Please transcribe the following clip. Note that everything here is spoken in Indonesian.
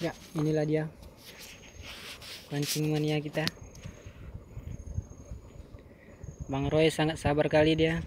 ya inilah dia pancing mania kita Bang Roy sangat sabar kali dia